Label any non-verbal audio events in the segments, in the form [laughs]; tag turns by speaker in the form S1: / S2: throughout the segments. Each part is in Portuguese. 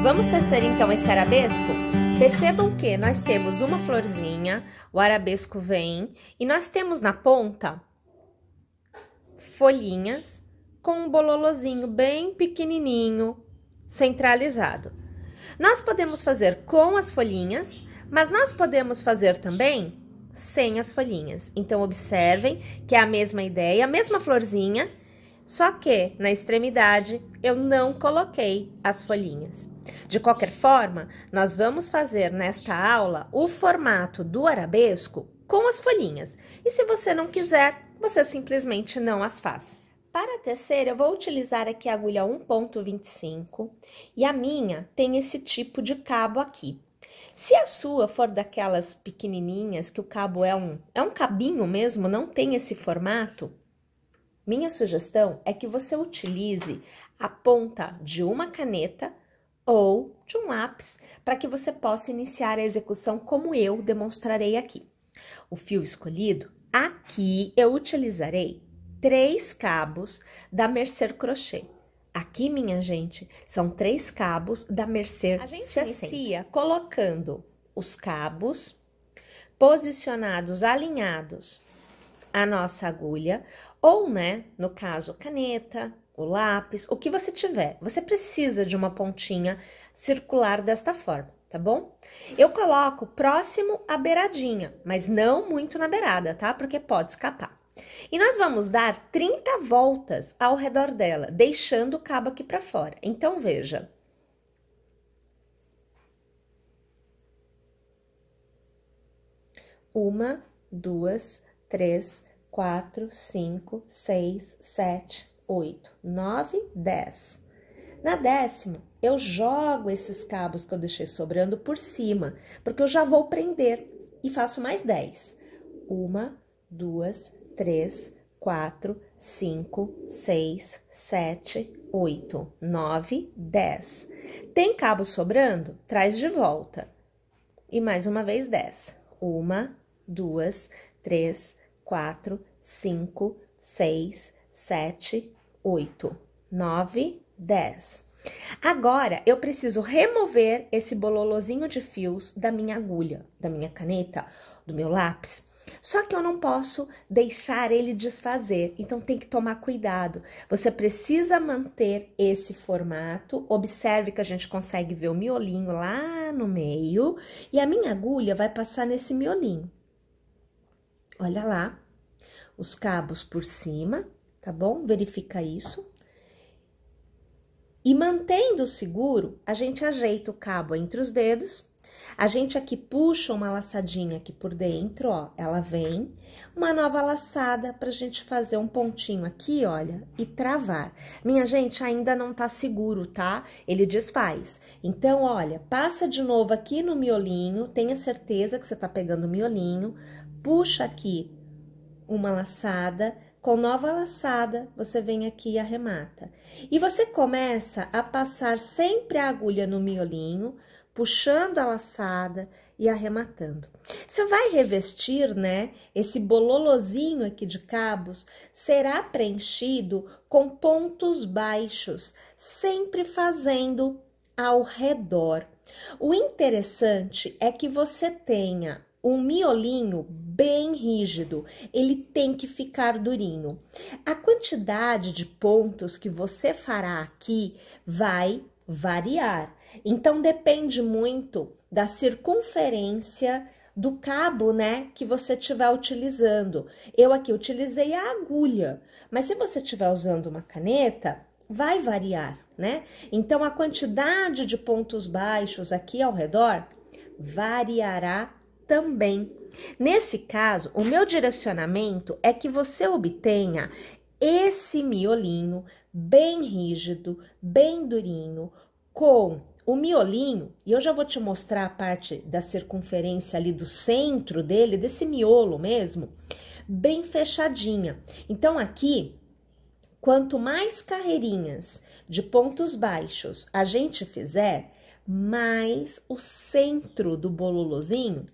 S1: Vamos tecer então esse arabesco? Percebam que nós temos uma florzinha, o arabesco vem e nós temos na ponta folhinhas com um bololozinho bem pequenininho centralizado. Nós podemos fazer com as folhinhas, mas nós podemos fazer também sem as folhinhas. Então, observem que é a mesma ideia, a mesma florzinha, só que na extremidade eu não coloquei as folhinhas. De qualquer forma, nós vamos fazer nesta aula o formato do arabesco com as folhinhas. E se você não quiser, você simplesmente não as faz. Para tecer, eu vou utilizar aqui a agulha 1.25 e a minha tem esse tipo de cabo aqui. Se a sua for daquelas pequenininhas, que o cabo é um, é um cabinho mesmo, não tem esse formato, minha sugestão é que você utilize a ponta de uma caneta ou de um lápis para que você possa iniciar a execução como eu demonstrarei aqui. O fio escolhido, aqui eu utilizarei três cabos da Mercer Crochê. Aqui, minha gente, são três cabos da Mercer A gente 60. inicia colocando os cabos posicionados, alinhados à nossa agulha, ou, né, no caso, caneta, o lápis, o que você tiver. Você precisa de uma pontinha circular desta forma, tá bom? Eu coloco próximo à beiradinha, mas não muito na beirada, tá? Porque pode escapar. E nós vamos dar 30 voltas ao redor dela, deixando o cabo aqui para fora. Então, veja. Uma, duas, três, quatro, cinco, seis, sete, 8, 9, 10. Na décima, eu jogo esses cabos que eu deixei sobrando por cima, porque eu já vou prender e faço mais 10. Uma, duas, três, quatro, cinco, seis, sete, oito, nove, dez. Tem cabo sobrando? Traz de volta. E mais uma vez, dez. Uma, duas, três, quatro, cinco, seis, sete, 8, 9, 10. Agora, eu preciso remover esse bololozinho de fios da minha agulha, da minha caneta, do meu lápis. Só que eu não posso deixar ele desfazer, então tem que tomar cuidado. Você precisa manter esse formato. Observe que a gente consegue ver o miolinho lá no meio e a minha agulha vai passar nesse miolinho. Olha lá, os cabos por cima tá bom? Verifica isso. E mantendo seguro, a gente ajeita o cabo entre os dedos. A gente aqui puxa uma laçadinha aqui por dentro, ó, ela vem. Uma nova laçada pra gente fazer um pontinho aqui, olha, e travar. Minha gente, ainda não tá seguro, tá? Ele desfaz. Então, olha, passa de novo aqui no miolinho, tenha certeza que você tá pegando o miolinho. Puxa aqui uma laçada, com nova laçada, você vem aqui e arremata. E você começa a passar sempre a agulha no miolinho, puxando a laçada e arrematando. Você vai revestir, né? Esse bololozinho aqui de cabos será preenchido com pontos baixos, sempre fazendo ao redor. O interessante é que você tenha um miolinho bem rígido, ele tem que ficar durinho. A quantidade de pontos que você fará aqui vai variar. Então depende muito da circunferência do cabo, né, que você estiver utilizando. Eu aqui utilizei a agulha, mas se você estiver usando uma caneta, vai variar, né? Então a quantidade de pontos baixos aqui ao redor variará também. Nesse caso, o meu direcionamento é que você obtenha esse miolinho bem rígido, bem durinho, com o miolinho, e eu já vou te mostrar a parte da circunferência ali do centro dele, desse miolo mesmo, bem fechadinha. Então aqui Quanto mais carreirinhas de pontos baixos a gente fizer, mais o centro do bololozinho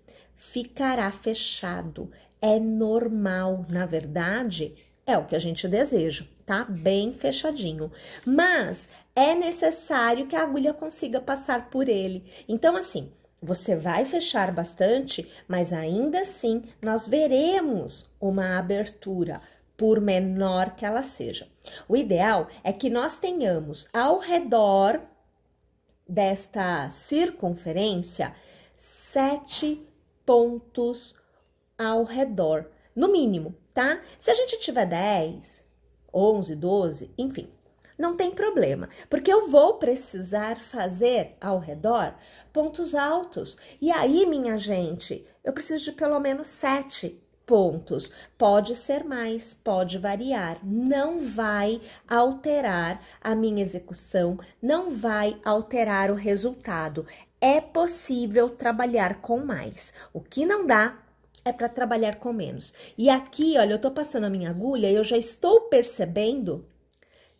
S1: ficará fechado. É normal, na verdade, é o que a gente deseja, tá? Bem fechadinho. Mas é necessário que a agulha consiga passar por ele. Então, assim, você vai fechar bastante, mas ainda assim nós veremos uma abertura, por menor que ela seja. O ideal é que nós tenhamos ao redor desta circunferência sete pontos ao redor, no mínimo, tá? Se a gente tiver 10, 11, 12, enfim, não tem problema, porque eu vou precisar fazer ao redor pontos altos. E aí, minha gente, eu preciso de pelo menos 7 pontos. Pode ser mais, pode variar, não vai alterar a minha execução, não vai alterar o resultado é possível trabalhar com mais. O que não dá é para trabalhar com menos. E aqui, olha, eu tô passando a minha agulha e eu já estou percebendo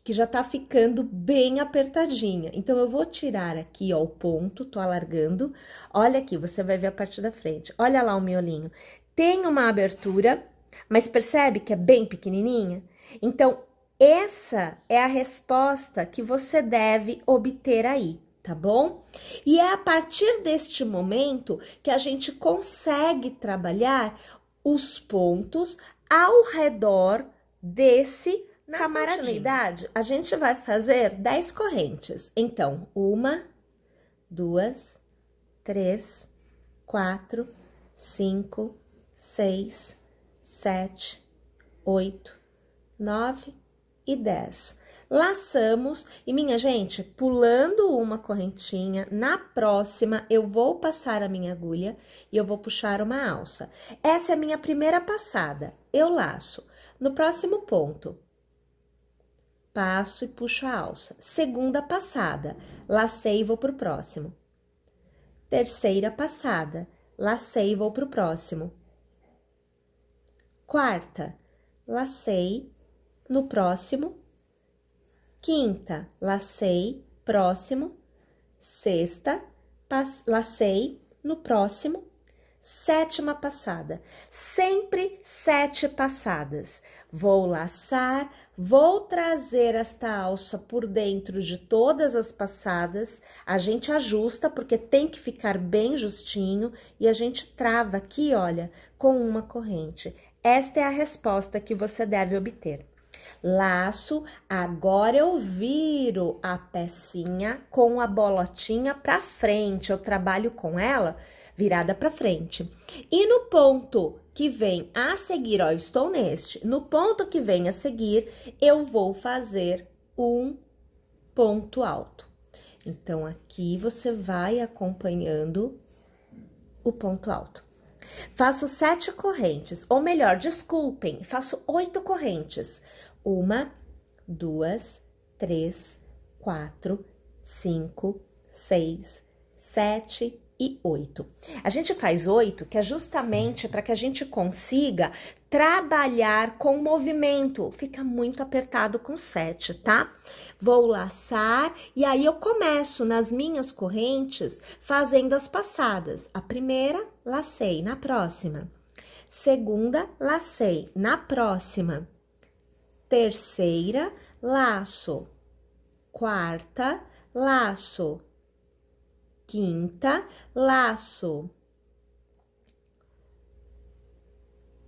S1: que já tá ficando bem apertadinha. Então, eu vou tirar aqui, ó, o ponto, tô alargando. Olha aqui, você vai ver a parte da frente. Olha lá o miolinho. Tem uma abertura, mas percebe que é bem pequenininha? Então, essa é a resposta que você deve obter aí tá bom? E é a partir deste momento que a gente consegue trabalhar os pontos ao redor desse na camaradinha. A gente vai fazer 10 correntes. Então, uma, duas, três, quatro, cinco, seis, sete, oito, nove e dez laçamos e minha gente, pulando uma correntinha, na próxima eu vou passar a minha agulha e eu vou puxar uma alça. Essa é a minha primeira passada, eu laço. No próximo ponto, passo e puxo a alça. Segunda passada, lacei e vou pro próximo. Terceira passada, lacei e vou pro próximo. Quarta, lacei, no próximo, Quinta, lacei, próximo. Sexta, lacei, no próximo. Sétima passada. Sempre sete passadas. Vou laçar, vou trazer esta alça por dentro de todas as passadas. A gente ajusta, porque tem que ficar bem justinho. E a gente trava aqui, olha, com uma corrente. Esta é a resposta que você deve obter. Laço, agora eu viro a pecinha com a bolotinha para frente. Eu trabalho com ela virada para frente. E no ponto que vem a seguir, ó, eu estou neste. No ponto que vem a seguir, eu vou fazer um ponto alto. Então, aqui você vai acompanhando o ponto alto. Faço sete correntes, ou melhor, desculpem, faço oito correntes uma, duas, três, quatro, cinco, seis, sete e oito. A gente faz oito, que é justamente para que a gente consiga trabalhar com movimento. Fica muito apertado com sete, tá? Vou laçar e aí eu começo nas minhas correntes fazendo as passadas. A primeira, lacei, na próxima. Segunda, lacei, na próxima terceira, laço, quarta, laço, quinta, laço,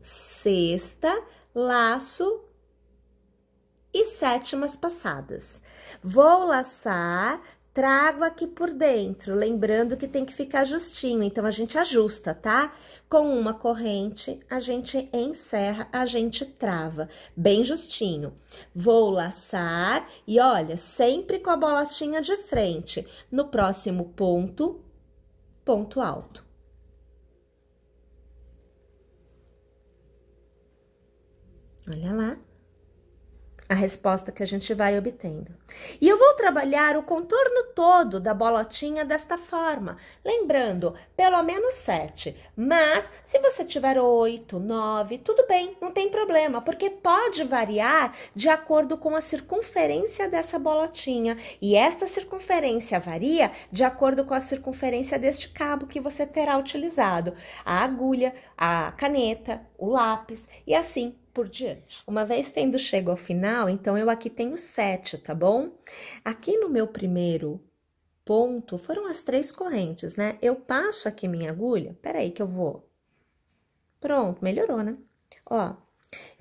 S1: sexta, laço e sétimas passadas. Vou laçar trago aqui por dentro, lembrando que tem que ficar justinho, então a gente ajusta, tá? Com uma corrente, a gente encerra, a gente trava, bem justinho. Vou laçar e olha, sempre com a bolotinha de frente. No próximo ponto, ponto alto. Olha lá a resposta que a gente vai obtendo. E eu vou trabalhar o contorno todo da bolotinha desta forma, lembrando, pelo menos 7, mas se você tiver 8, 9, tudo bem, não tem problema, porque pode variar de acordo com a circunferência dessa bolotinha, e esta circunferência varia de acordo com a circunferência deste cabo que você terá utilizado, a agulha, a caneta, o lápis e assim por diante. Uma vez tendo chego ao final, então eu aqui tenho sete, tá bom? Aqui no meu primeiro ponto, foram as três correntes, né? Eu passo aqui minha agulha, peraí que eu vou. Pronto, melhorou, né? Ó,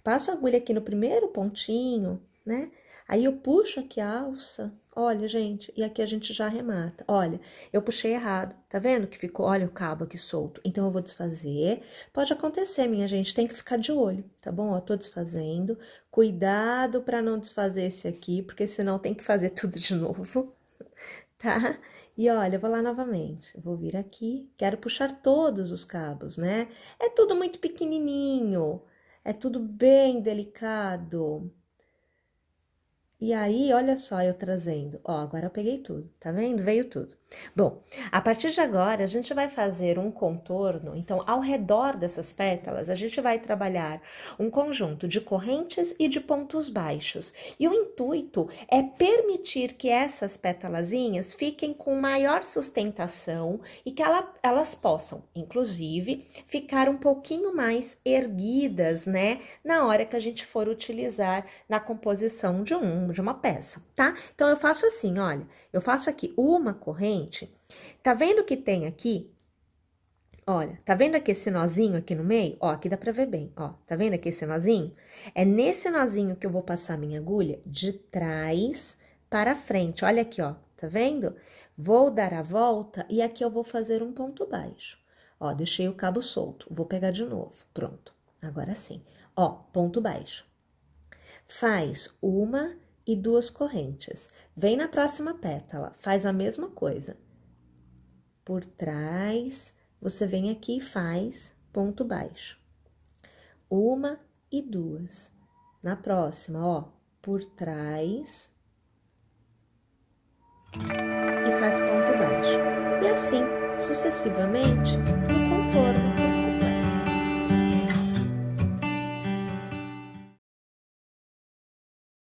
S1: passo a agulha aqui no primeiro pontinho, né? Aí eu puxo aqui a alça, Olha, gente, e aqui a gente já remata. Olha, eu puxei errado, tá vendo que ficou? Olha o cabo aqui solto. Então, eu vou desfazer. Pode acontecer, minha gente, tem que ficar de olho, tá bom? Ó, tô desfazendo. Cuidado pra não desfazer esse aqui, porque senão tem que fazer [laughs] tudo de novo, [laughs] tá? E olha, eu vou lá novamente, eu vou vir aqui, quero puxar todos os cabos, né? É tudo muito pequenininho, é tudo bem delicado. E aí, olha só eu trazendo. Ó, agora eu peguei tudo, tá vendo? Veio tudo. Bom, a partir de agora a gente vai fazer um contorno, então ao redor dessas pétalas a gente vai trabalhar um conjunto de correntes e de pontos baixos. E o intuito é permitir que essas pétalazinhas fiquem com maior sustentação e que ela, elas possam, inclusive, ficar um pouquinho mais erguidas, né, na hora que a gente for utilizar na composição de um de uma peça, tá? Então eu faço assim, olha, eu faço aqui uma corrente seguinte, Tá vendo que tem aqui? Olha, tá vendo aqui esse nozinho aqui no meio? Ó, aqui dá pra ver bem, ó. Tá vendo aqui esse nozinho? É nesse nozinho que eu vou passar minha agulha de trás para frente. Olha aqui, ó. Tá vendo? Vou dar a volta e aqui eu vou fazer um ponto baixo. Ó, deixei o cabo solto. Vou pegar de novo. Pronto. Agora sim. Ó, ponto baixo. Faz uma, e duas correntes. Vem na próxima pétala, faz a mesma coisa. Por trás, você vem aqui e faz ponto baixo. Uma e duas. Na próxima, ó, por trás e faz ponto baixo. E assim sucessivamente